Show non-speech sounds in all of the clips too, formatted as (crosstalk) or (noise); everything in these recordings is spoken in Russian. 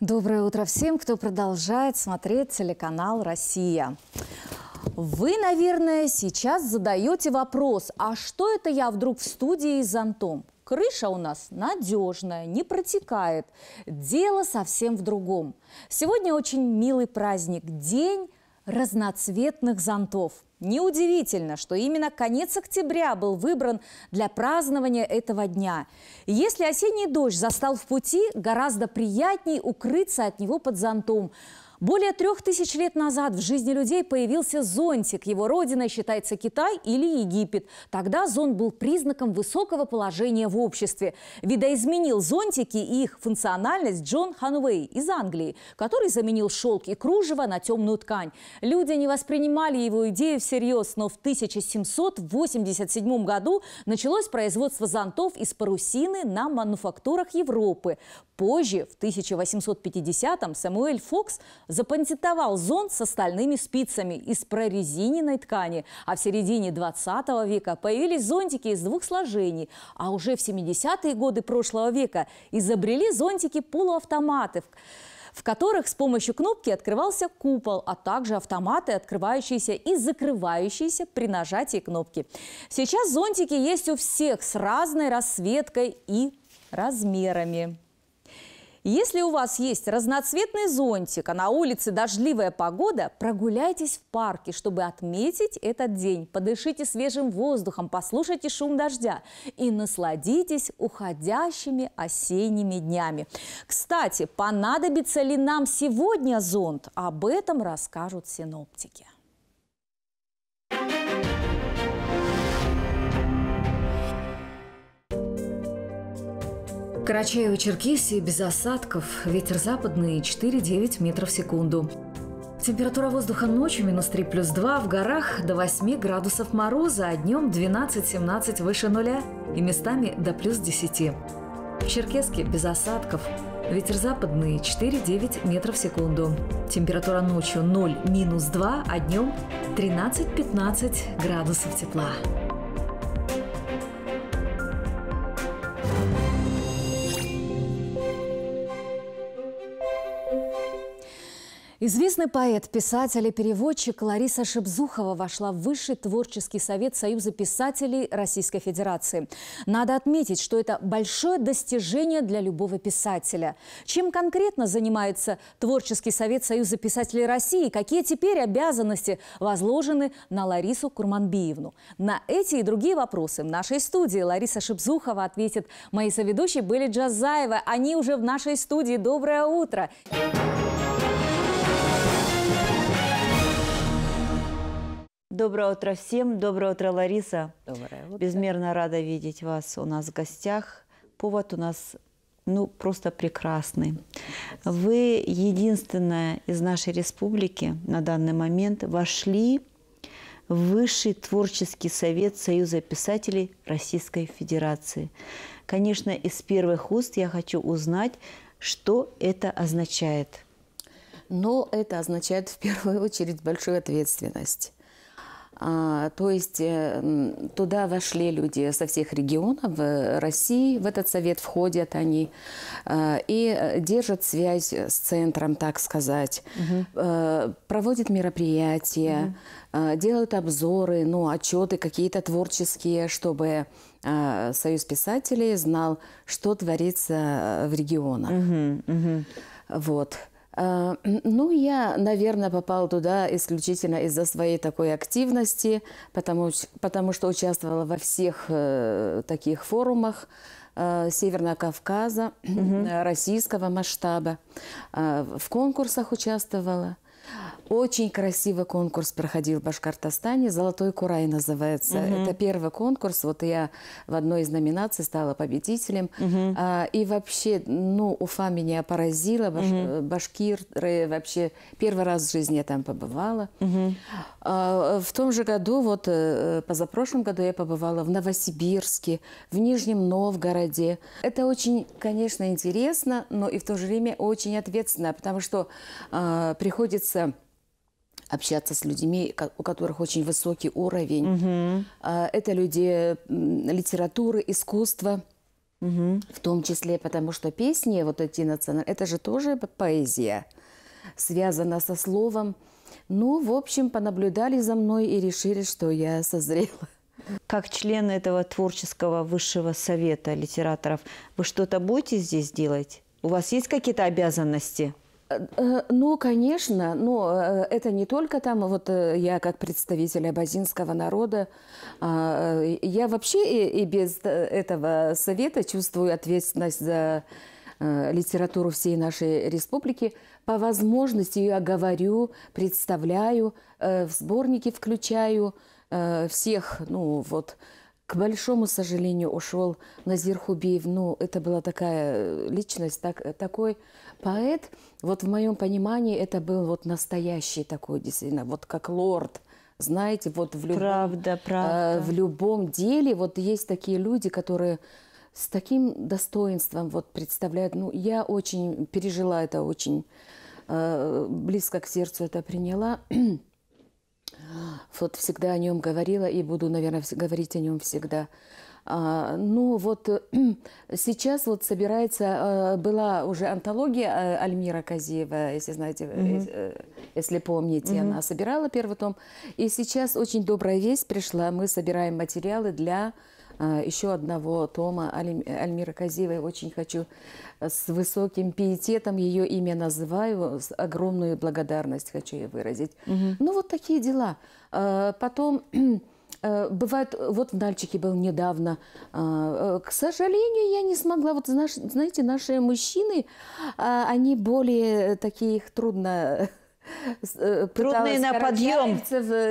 Доброе утро всем, кто продолжает смотреть телеканал «Россия». Вы, наверное, сейчас задаете вопрос, а что это я вдруг в студии с зонтом? Крыша у нас надежная, не протекает. Дело совсем в другом. Сегодня очень милый праздник – День разноцветных зонтов. Неудивительно, что именно конец октября был выбран для празднования этого дня. если осенний дождь застал в пути, гораздо приятнее укрыться от него под зонтом – более трех тысяч лет назад в жизни людей появился зонтик. Его родиной считается Китай или Египет. Тогда зонт был признаком высокого положения в обществе. Видоизменил зонтики и их функциональность Джон Ханвей из Англии, который заменил шелк и кружево на темную ткань. Люди не воспринимали его идею всерьез, но в 1787 году началось производство зонтов из парусины на мануфактурах Европы. Позже, в 1850-м, Самуэль Фокс запатентовал зонт со стальными спицами из прорезиненной ткани, а в середине 20 века появились зонтики из двух сложений, а уже в 70-е годы прошлого века изобрели зонтики-полуавтоматы, в которых с помощью кнопки открывался купол, а также автоматы, открывающиеся и закрывающиеся при нажатии кнопки. Сейчас зонтики есть у всех с разной расцветкой и размерами. Если у вас есть разноцветный зонтик, а на улице дождливая погода, прогуляйтесь в парке, чтобы отметить этот день. Подышите свежим воздухом, послушайте шум дождя и насладитесь уходящими осенними днями. Кстати, понадобится ли нам сегодня зонт? Об этом расскажут синоптики. Карачаево-Черкесии без осадков. Ветер западный 4-9 метров в секунду. Температура воздуха ночью минус 3 плюс 2, в горах до 8 градусов мороза, а днем 12-17 выше нуля и местами до плюс 10. В Черкеске без осадков. Ветер западный 4-9 метров в секунду. Температура ночью 0 минус 2, а днем 13-15 градусов тепла. Известный поэт, писатель и переводчик Лариса Шебзухова вошла в Высший творческий совет Союза писателей Российской Федерации. Надо отметить, что это большое достижение для любого писателя. Чем конкретно занимается Творческий совет Союза писателей России? Какие теперь обязанности возложены на Ларису Курманбиевну? На эти и другие вопросы в нашей студии Лариса Шебзухова ответит. Мои соведущие были Джазаева. Они уже в нашей студии. Доброе утро! Доброе утро! Доброе утро всем. Доброе утро, Лариса. Доброе утро. Безмерно рада видеть вас у нас в гостях. Повод у нас ну, просто прекрасный. Вы единственная из нашей республики на данный момент вошли в Высший творческий совет Союза писателей Российской Федерации. Конечно, из первых уст я хочу узнать, что это означает. Но это означает в первую очередь большую ответственность. А, то есть э, туда вошли люди со всех регионов э, России, в этот совет входят они а, и э, держат связь с центром, так сказать. Угу. Проводят мероприятия, угу. делают обзоры, ну, отчеты какие-то творческие, чтобы Союз писателей знал, что творится в регионах. Угу, угу. Вот. Э, ну, я, наверное, попала туда исключительно из-за своей такой активности, потому, потому что участвовала во всех э, таких форумах э, Северного Кавказа, угу. российского масштаба. Э, в конкурсах участвовала. Очень красивый конкурс проходил в Башкортостане. «Золотой Курай» называется. Угу. Это первый конкурс. Вот я в одной из номинаций стала победителем. Угу. А, и вообще, ну, Уфа меня поразила. Баш... Угу. Башкиры вообще... Первый раз в жизни я там побывала. Угу. А, в том же году, вот э, позапрошлом году я побывала в Новосибирске, в Нижнем Новгороде. Это очень, конечно, интересно, но и в то же время очень ответственно, потому что а, приходится общаться с людьми, у которых очень высокий уровень. Угу. Это люди литературы, искусства. Угу. В том числе, потому что песни, вот эти национальные, это же тоже поэзия, связана со словом. Ну, в общем, понаблюдали за мной и решили, что я созрела. Как член этого творческого высшего совета литераторов, вы что-то будете здесь делать? У вас есть какие-то обязанности? Э, э, ну, конечно, но э, это не только там, а вот я как представитель абазинского народа, а, я вообще и, без этого совета чувствую ответственность за литературу всей нашей республики. По возможности я говорю, представляю, в сборники включаю всех, ну вот, к большому сожалению, ушел Назир Хубиев. Ну, это была такая личность, так, такой поэт, вот в моем понимании, это был вот настоящий такой, действительно, вот как лорд, знаете, вот в любом, правда, э, правда. Э, в любом деле вот есть такие люди, которые с таким достоинством вот представляют. Ну, я очень пережила это, очень э, близко к сердцу это приняла. (clears throat) вот всегда о нем говорила и буду, наверное, говорить о нем всегда. А, Но ну вот э, (clears throat) сейчас вот собирается, э, была уже антология э, Альмира Казиева, если знаете, mm если помните, mm она собирала первый том. И сейчас очень добрая весть пришла, мы собираем материалы для еще одного тома Альмира Казиевой. Очень хочу с высоким пиететом ее имя называю, с огромную благодарность хочу ей выразить. Угу. Ну вот такие дела. А, потом (clears throat) Э, бывает, э, вот в Нальчике был недавно. Э, к сожалению, я не смогла. Вот знаете, наши мужчины, они более такие их трудно Трудные на подъем.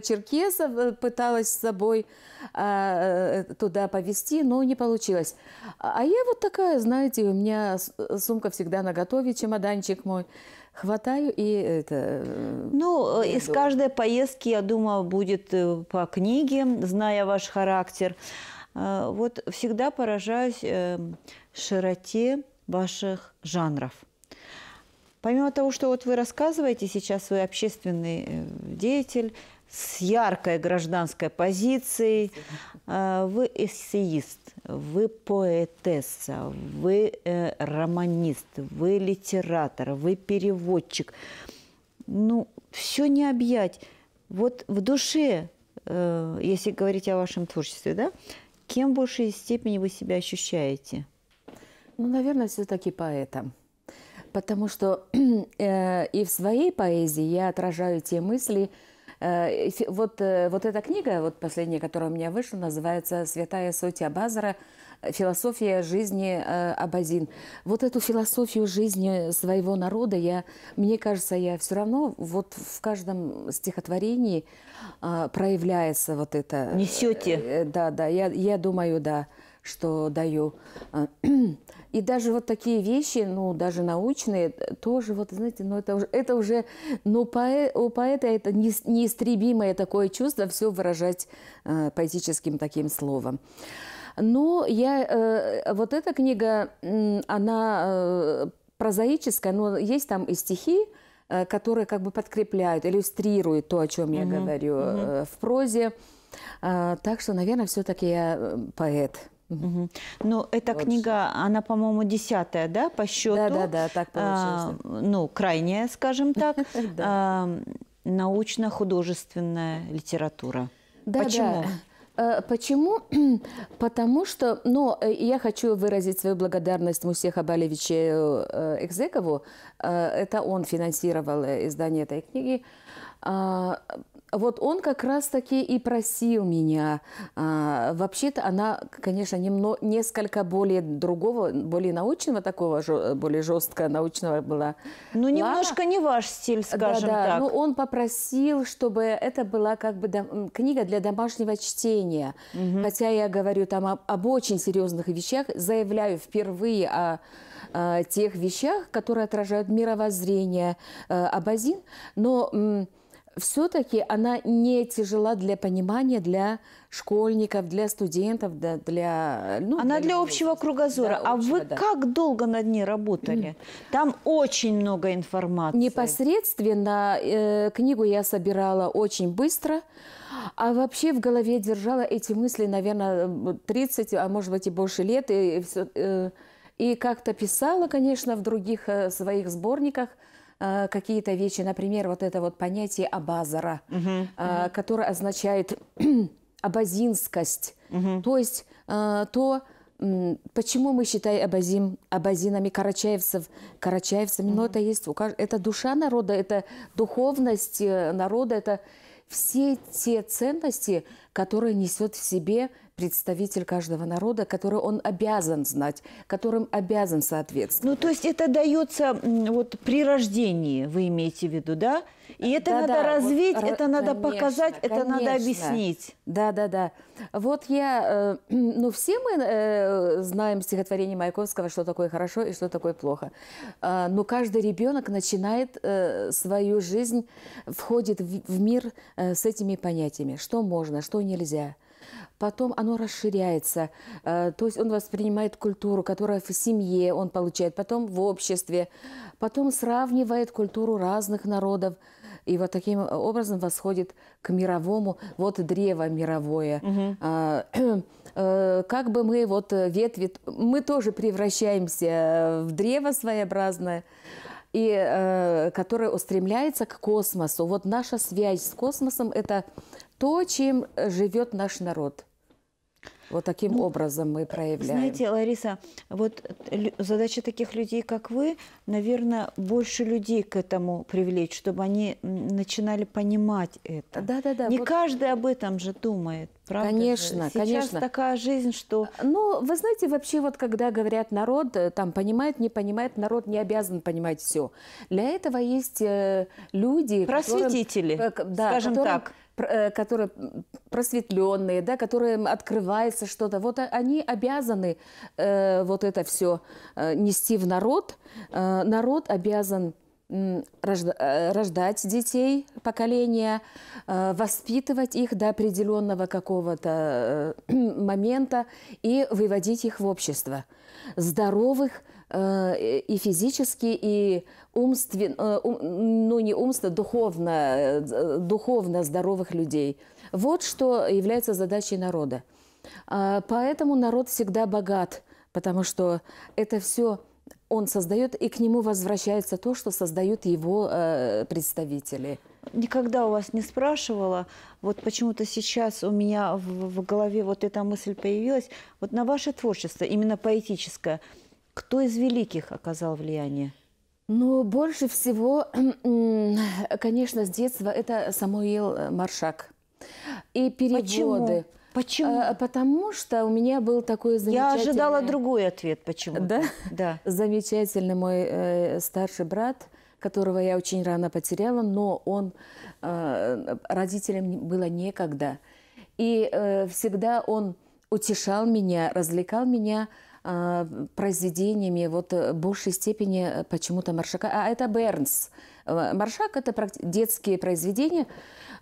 Черкесов пыталась с собой а, туда повезти, но не получилось. А я вот такая, знаете, у меня сумка всегда на готове, чемоданчик мой хватаю и это... Э, ну, иду. Э, из каждой поездки, я думаю, будет э, по книге, зная ваш характер. Вот всегда поражаюсь широте ваших жанров. Помимо того, что вот вы рассказываете сейчас, вы общественный деятель, с яркой гражданской позицией. А, вы эссеист, вы поэтесса, вы э, романист, вы литератор, вы переводчик. Ну, все не объять. Вот в душе, э, если говорить о вашем творчестве, да, кем в большей степени вы себя ощущаете? Ну, наверное, все-таки поэтом потому что (clears throat) э, и в своей поэзии я отражаю те мысли, Э, вот, э, вот эта книга, вот последняя, которая у меня вышла, называется «Святая суть Абазара. Философия жизни э, Абазин». Вот эту философию жизни своего народа, я, мне кажется, я все равно вот в каждом стихотворении а, проявляется вот это. Несете. Да, да, я, я думаю, да, что даю. И даже вот такие вещи, ну, даже научные, э, тоже вот, знаете, ну, это уже, это уже ну, поэ, у поэта это не, неистребимое такое чувство все выражать э, поэтическим таким словом. Но я, э, вот эта книга, она э, прозаическая, но есть там и стихи, э, которые как бы подкрепляют, иллюстрируют то, о чем я угу, говорю Э, в прозе. Э, так что, наверное, все-таки я э, поэт. Угу. Ну, эта вот. книга, она, по-моему, десятая, да, по счету? А, да, да, да, так получилось. А, ну, крайняя, скажем (laughs) так, а, научно-художественная литература. Да, Почему? Э, почему? (clears throat) Потому что, ну, э, я хочу выразить свою благодарность Мусе Хабалевичу э, Экзекову. Это он финансировал издание этой книги. А, вот он как раз-таки и просил меня. А, вообще-то она, конечно, немного, несколько более другого, более научного такого, более жесткого научного была. Ну, немножко не ваш стиль, скажем да, ну, да. так. Ну, он попросил, чтобы это была как бы дом, книга для домашнего чтения. Угу. Хотя я говорю там об, об очень серьезных вещах, заявляю впервые о тех вещах, которые отражают мировоззрение э, Абазин, но все-таки она не тяжела для понимания, для школьников, для студентов, для... для ну, она для, для общего кругозора. Да, а общего, вы да. как долго над ней работали? Там очень много информации. Непосредственно э, книгу я собирала очень быстро, а вообще в голове держала эти мысли, наверное, 30, а может быть и больше лет. И, и, э, и как-то писала, конечно, в других э, своих сборниках – Э, какие-то вещи, например, вот это вот понятие абазара, угу, угу. которое означает (clears throat) абазинскость, угу. то есть э, то, почему мы считаем абазим, абазинами карачаевцев, карачаевцами, mm ну, но это есть, это душа народа, это духовность народа, это все те ценности, которые несет в себе представитель каждого народа, который он обязан знать, которым обязан соответствовать. Ну, то есть это дается вот при рождении, вы имеете в виду, да? И это да, надо да, развить, вот, это конечно, надо показать, конечно. это надо объяснить. Да, да, да. Вот я, э, (clears throat) ну все мы э, знаем стихотворение Маяковского, что такое хорошо и что такое плохо. Э, но каждый ребенок начинает э, свою жизнь, входит в, в мир э, с этими понятиями, что можно, что нельзя потом оно расширяется. Э, то есть он воспринимает культуру, которая в семье он получает, потом в обществе, потом сравнивает культуру разных народов. И вот таким образом восходит к мировому, вот древо мировое. Угу. (clears throat) как бы мы вот э, ветви, мы тоже превращаемся в древо своеобразное и которое устремляется к космосу. Вот наша связь с космосом – это то, чем э, живет наш народ. Вот таким ну, образом мы э, проявляем. Знаете, Лариса, вот э, задача таких людей, как вы, наверное, больше людей к этому привлечь, чтобы они начинали понимать это. Да, да, да. Не вот... каждый об этом же думает, правда? Конечно, Сейчас конечно. такая жизнь, что... Ну, вы знаете, вообще вот когда говорят народ, там понимает, не понимает, народ не обязан понимать все. Для этого есть люди... Просветители, которым, скажем которым, так Э, которые просветленные, да, которым открывается что-то, вот они обязаны э, вот это все э, нести в народ. народ обязан рождать детей, поколения, воспитывать их до определенного какого-то (clears throat) момента и выводить их в общество. Здоровых – Э, и физически, и умственно, э, ну не умственно, духовно, э, духовно здоровых людей. Вот что является задачей народа. А, поэтому народ всегда богат, потому что это все он создает, и к нему возвращается то, что создают его представители. Никогда у вас не спрашивала, вот почему-то сейчас у меня в голове вот эта мысль появилась, вот на ваше творчество, именно поэтическое – кто из великих оказал влияние? Ну, больше всего, (clears throat) конечно, с детства это Самуил э, Маршак. И переводы. Почему? Почему? А, потому что у меня был такой замечательный... Я ожидала другой ответ, почему. Да? Да. Замечательный мой э, старший брат, которого я очень рано потеряла, но он э, родителям было некогда. И э, всегда он утешал меня, развлекал меня а, произведениями вот э, в большей степени э, почему-то Маршака. А это Бернс. Э, Маршак – это детские произведения.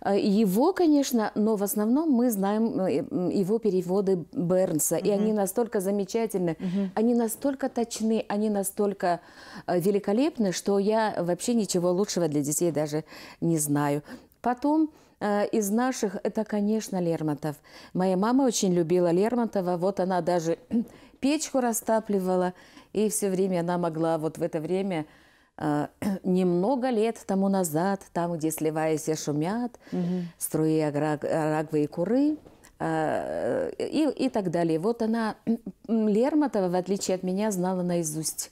Его, конечно, но в основном мы знаем его переводы Бернса. Угу. И они настолько замечательны, угу. они настолько точны, они настолько великолепны, что я вообще ничего лучшего для детей даже не знаю. Потом из наших, это, конечно, Лермонтов. Моя мама очень любила Лермонтова. Вот она даже печку растапливала, и все время она могла вот в это время а, (clears throat) немного лет тому назад, там, где сливаясь шумят, угу. струи арагвы и куры, а, и, и так далее. Вот она, Лермонтова, в отличие от меня, знала наизусть.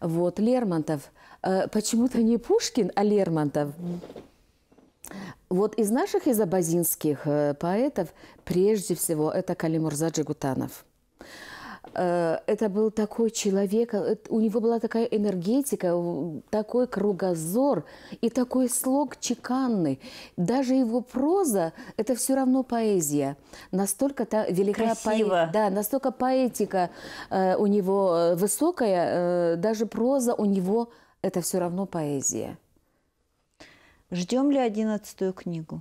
Вот, Лермонтов. А, почему-то не Пушкин, а Лермонтов. Вот из наших изобазинских э, поэтов прежде всего это Калимурза Джигутанов. Э, это был такой человек, э, у него была такая энергетика, такой кругозор и такой слог чеканный. Даже его проза – это все равно поэзия. Настолько та велика поэ... да, настолько поэтика э, у него э, высокая, э, даже проза у него – это все равно поэзия. Ждем ли одиннадцатую книгу?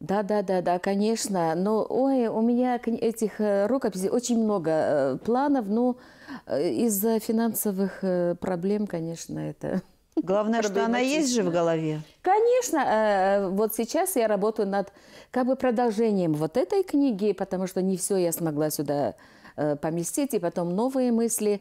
Да, да, да, да, конечно. Но ну, ой, у меня этих э, рукописей очень много э, планов, но ну, э, из-за финансовых проблем, конечно, это. (laughs) Главное, что она есть же в голове. Конечно, вот сейчас я работаю над как бы продолжением вот этой книги, потому что не все я смогла сюда поместить, и потом новые мысли.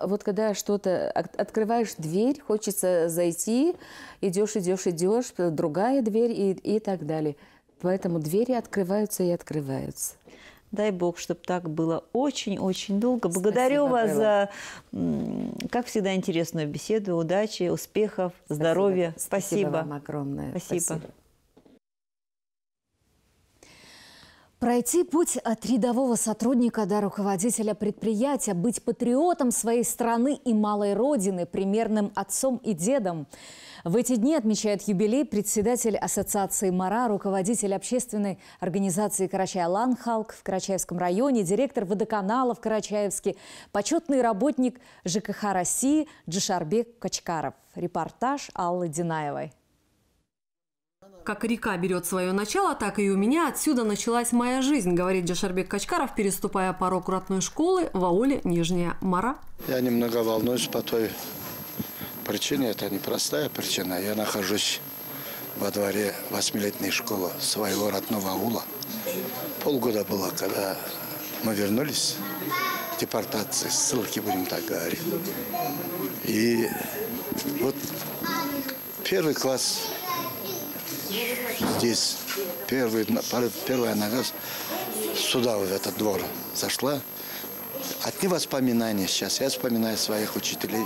Вот когда что-то открываешь дверь, хочется зайти, идешь, идешь, идешь, другая дверь и, и так далее. Поэтому двери открываются и открываются. Дай Бог, чтобы так было очень-очень долго. Благодарю Спасибо, вас Белла. за, как всегда, интересную беседу. Удачи, успехов, здоровья. Спасибо. Спасибо. Спасибо вам огромное. Спасибо. Спасибо. Пройти путь от рядового сотрудника до руководителя предприятия, быть патриотом своей страны и малой родины, примерным отцом и дедом. В эти дни отмечает юбилей председатель Ассоциации МАРА, руководитель общественной организации «Карачай-Алан в Карачаевском районе, директор водоканала в Карачаевске, почетный работник ЖКХ России Джишарбек Качкаров. Репортаж Аллы Динаевой. Как река берет свое начало, так и у меня отсюда началась моя жизнь, говорит Джашарбек Качкаров, переступая порог родной школы в ауле Нижняя Мара. Я немного волнуюсь по той причине, это не простая причина. Я нахожусь во дворе восьмилетней школы своего родного аула. Полгода было, когда мы вернулись, депортации, ссылки, будем так говорить. И вот первый класс здесь первый, первая нога сюда, в этот двор зашла. Одни воспоминания сейчас. Я вспоминаю своих учителей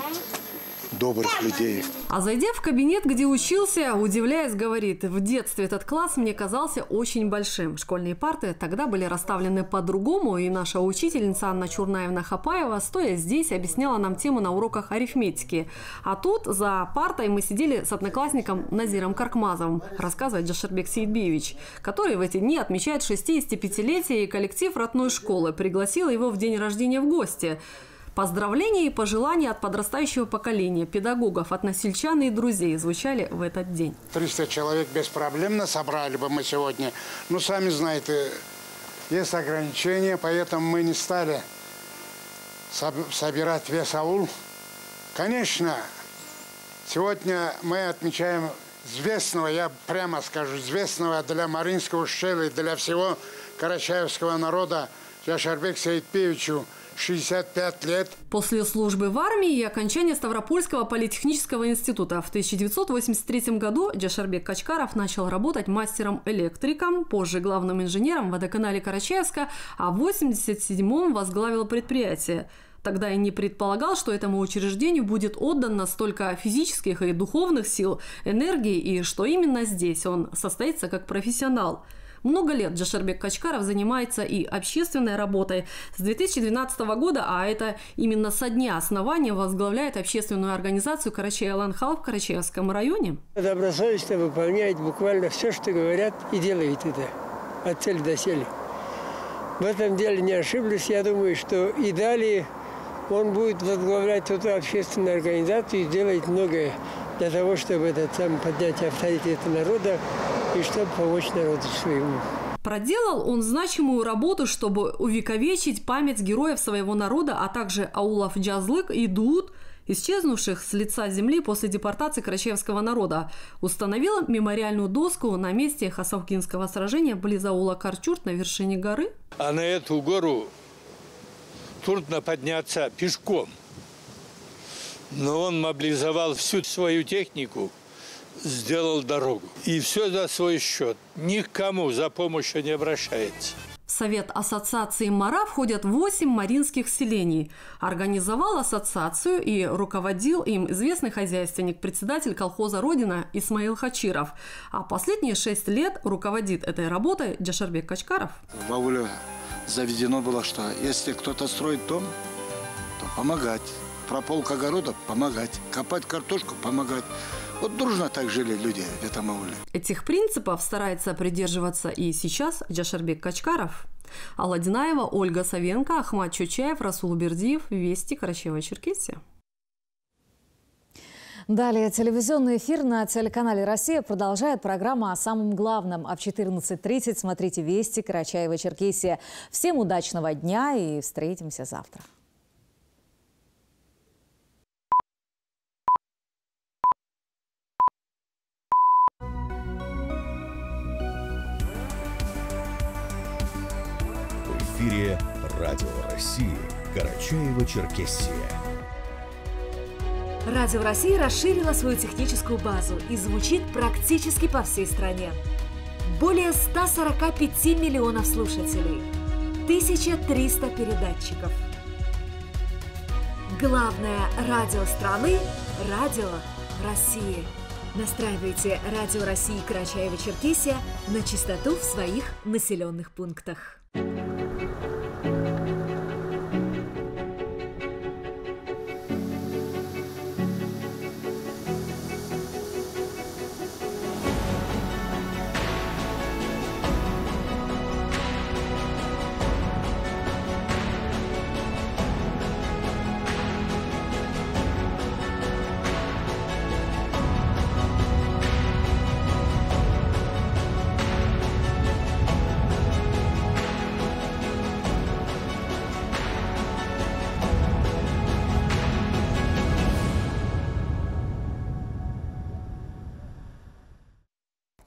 добрых людей. А зайдя в кабинет, где учился, удивляясь, говорит, в детстве этот класс мне казался очень большим. Школьные парты тогда были расставлены по-другому, и наша учительница Анна Чурнаевна Хапаева, стоя здесь, объясняла нам тему на уроках арифметики. А тут за партой мы сидели с одноклассником Назиром Каркмазовым, рассказывает Джашербек Сейдбиевич, который в эти дни отмечает 65-летие, и коллектив родной школы пригласил его в день рождения в гости – Поздравления и пожелания от подрастающего поколения, педагогов, от насельчан и друзей звучали в этот день. 300 человек беспроблемно собрали бы мы сегодня. Ну, сами знаете, есть ограничения, поэтому мы не стали собирать весь аул. Конечно, сегодня мы отмечаем известного, я прямо скажу, известного для Маринского ущелья, для всего карачаевского народа Яшарбек Саидпевичу – 65 лет. После службы в армии и окончания Ставропольского политехнического института в 1983 году Джашарбек Качкаров начал работать мастером-электриком, позже главным инженером в водоканале Карачаевска, а в 1987 возглавил предприятие тогда и не предполагал, что этому учреждению будет отдано столько физических и духовных сил, энергии и что именно здесь он состоится как профессионал. Много лет Джашербек Качкаров занимается и общественной работой. С 2012 года, а это именно со дня основания, возглавляет общественную организацию «Карачай-Аланхал» в Карачаевском районе. Добросовестно выполняет буквально все, что говорят, и делает это от цели до цели. В этом деле не ошиблись. Я думаю, что и далее он будет возглавлять эту общественную организацию и делать многое для того, чтобы этот сам поднять авторитет народа и чтобы помочь народу своему. Проделал он значимую работу, чтобы увековечить память героев своего народа, а также аулов Джазлык и Дуд, исчезнувших с лица земли после депортации крачевского народа. Установил мемориальную доску на месте Хасавкинского сражения близ аула Карчурт на вершине горы. А на эту гору трудно подняться пешком. Но он мобилизовал всю свою технику – сделал дорогу. И все за свой счет. Никому за помощью не обращается. В совет ассоциации «Мара» входят 8 маринских селений. Организовал ассоциацию и руководил им известный хозяйственник, председатель колхоза «Родина» Исмаил Хачиров. А последние 6 лет руководит этой работой Джашарбек Качкаров. В ауле заведено было, что если кто-то строит дом, то помогать. Прополка огорода, помогать. Копать картошку – помогать. Вот дружно так жили люди в этом ауле. Этих принципов старается придерживаться и сейчас Джашарбек Качкаров. Аладинаева, Ольга Савенко, Ахмад Чучаев, Расул Бердиев, Вести, Карачева-Черкесия. Далее телевизионный эфир на телеканале «Россия» продолжает программа о самом главном. А в 14.30 смотрите «Вести» Карачаева-Черкесия. Всем удачного дня и встретимся завтра. России, Карачаево-Черкесия. Радио России расширило свою техническую базу и звучит практически по всей стране. Более 145 миллионов слушателей, 1300 передатчиков. Главное радио страны – радио России. Настраивайте Радио России Карачаева-Черкесия на частоту в своих населенных пунктах.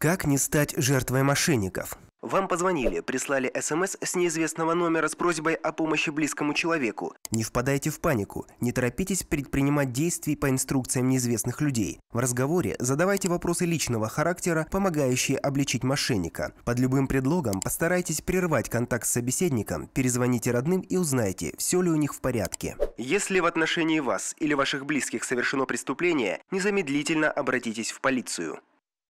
Как не стать жертвой мошенников? Вам позвонили, прислали СМС с неизвестного номера с просьбой о помощи близкому человеку. Не впадайте в панику, не торопитесь предпринимать действий по инструкциям неизвестных людей. В разговоре задавайте вопросы личного характера, помогающие обличить мошенника. Под любым предлогом постарайтесь прервать контакт с собеседником, перезвоните родным и узнайте, все ли у них в порядке. Если в отношении вас или ваших близких совершено преступление, незамедлительно обратитесь в полицию.